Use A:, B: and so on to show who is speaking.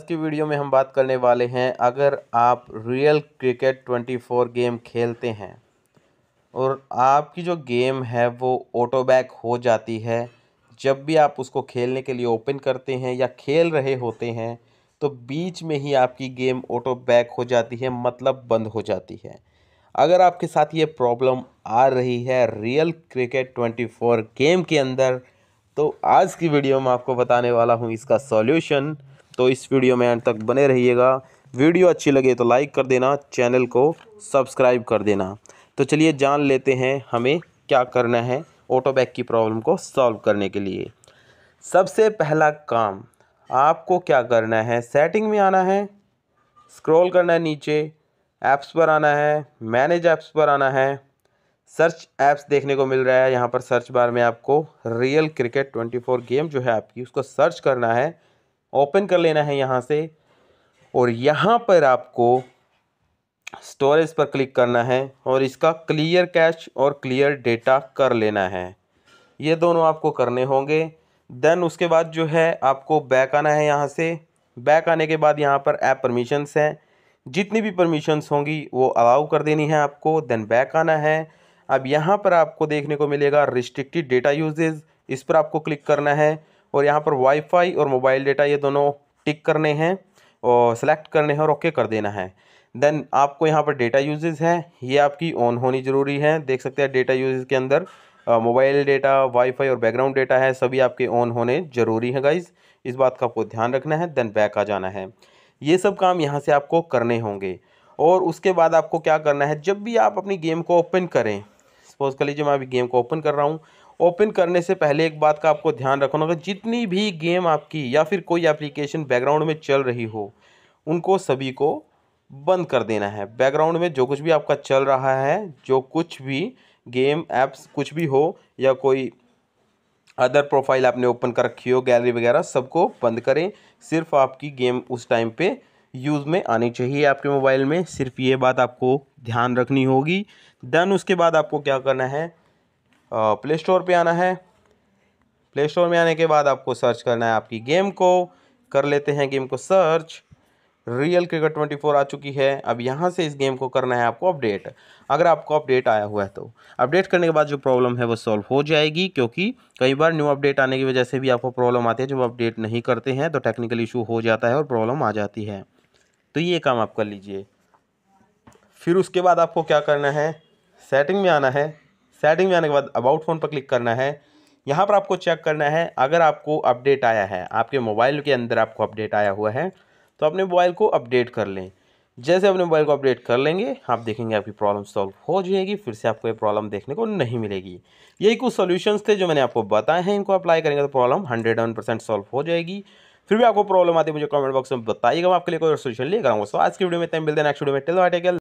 A: आज की वीडियो में हम बात करने वाले हैं अगर आप रियल क्रिकेट 24 गेम खेलते हैं और आपकी जो गेम है वो ऑटोबैक हो जाती है जब भी आप उसको खेलने के लिए ओपन करते हैं या खेल रहे होते हैं तो बीच में ही आपकी गेम ऑटो बैक हो जाती है मतलब बंद हो जाती है अगर आपके साथ ये प्रॉब्लम आ रही है रियल क्रिकेट 24 गेम के अंदर तो आज की वीडियो में आपको बताने वाला हूँ इसका सॉल्यूशन तो इस वीडियो में एंड तक बने रहिएगा वीडियो अच्छी लगे तो लाइक कर देना चैनल को सब्सक्राइब कर देना तो चलिए जान लेते हैं हमें क्या करना है ऑटोबैक की प्रॉब्लम को सॉल्व करने के लिए सबसे पहला काम आपको क्या करना है सेटिंग में आना है स्क्रॉल करना है नीचे ऐप्स पर आना है मैनेज ऐप्स पर आना है सर्च ऐप्स देखने को मिल रहा है यहाँ पर सर्च बार में आपको real cricket twenty four game जो है आपकी उसको सर्च करना है ओपन कर लेना है यहाँ से और यहाँ पर आपको स्टोरेज पर क्लिक करना है और इसका क्लियर कैश और क्लियर डेटा कर लेना है ये दोनों आपको करने होंगे देन उसके बाद जो है आपको बैक आना है यहाँ से बैक आने के बाद यहाँ पर ऐप परमिशंस हैं जितनी भी परमिशंस होंगी वो अलाउ कर देनी है आपको देन बैक आना है अब यहाँ पर आपको देखने को मिलेगा रिस्ट्रिक्टेड डेटा यूजेज इस पर आपको क्लिक करना है और यहाँ पर वाईफाई और मोबाइल डेटा ये दोनों टिक करने हैं और सेलेक्ट करने हैं और ओके कर देना है देन आपको यहाँ पर डेटा यूजेज है ये आपकी ऑन होनी ज़रूरी है देख सकते हैं डेटा यूजेज के अंदर मोबाइल डेटा वाईफाई और बैकग्राउंड डेटा है सभी आपके ऑन होने ज़रूरी है गाइज़ इस बात का आपको ध्यान रखना है देन बैक आ जाना है ये सब काम यहाँ से आपको करने होंगे और उसके बाद आपको क्या करना है जब भी आप अपनी गेम को ओपन करें सपोज़ कर लीजिए मैं अभी गेम को ओपन कर रहा हूँ ओपन करने से पहले एक बात का आपको ध्यान रखना होगा जितनी भी गेम आपकी या फिर कोई एप्लीकेशन बैकग्राउंड में चल रही हो उनको सभी को बंद कर देना है बैकग्राउंड में जो कुछ भी आपका चल रहा है जो कुछ भी गेम ऐप्स कुछ भी हो या कोई अदर प्रोफाइल आपने ओपन कर रखी हो गैलरी वगैरह सबको बंद करें सिर्फ आपकी गेम उस टाइम पे यूज़ में आनी चाहिए आपके मोबाइल में सिर्फ ये बात आपको ध्यान रखनी होगी देन उसके बाद आपको क्या करना है प्ले स्टोर पर आना है प्ले स्टोर में आने के बाद आपको सर्च करना है आपकी गेम को कर लेते हैं गेम को search real cricket twenty four आ चुकी है अब यहाँ से इस गेम को करना है आपको अपडेट अगर आपको अपडेट आया हुआ है तो अपडेट करने के बाद जो प्रॉब्लम है वो सॉल्व हो जाएगी क्योंकि कई बार न्यू अपडेट आने की वजह से भी आपको प्रॉब्लम आती है जब अपडेट नहीं करते हैं तो टेक्निकल इशू हो जाता है और प्रॉब्लम आ जाती है तो ये काम आप कर लीजिए फिर उसके बाद आपको क्या करना है सेटिंग में आना है सेटिंग में आने के बाद अबाउट फ़ोन पर क्लिक करना है यहाँ पर आपको चेक करना है अगर आपको अपडेट आया है आपके मोबाइल के अंदर आपको अपडेट आया हुआ है तो अपने मोबाइल को अपडेट कर लें जैसे अपने मोबाइल को अपडेट कर लेंगे आप देखेंगे आपकी प्रॉब्लम सॉल्व हो जाएगी फिर से आपको ये प्रॉब्लम देखने को नहीं मिलेगी यही कुछ सॉल्यूशंस थे जो मैंने आपको बताए हैं इनको अप्लाई करेंगे तो problem hundred one percent solve हो जाएगी फिर भी आपको प्रॉब्लम आती है मुझे कमेंट बॉक्स में बताइएगा आपके लिए कोई सोल्यूशन लेकर आऊँगा सो आज की वीडियो में मिलते हैं नेक्स्ट वीडियो में टेल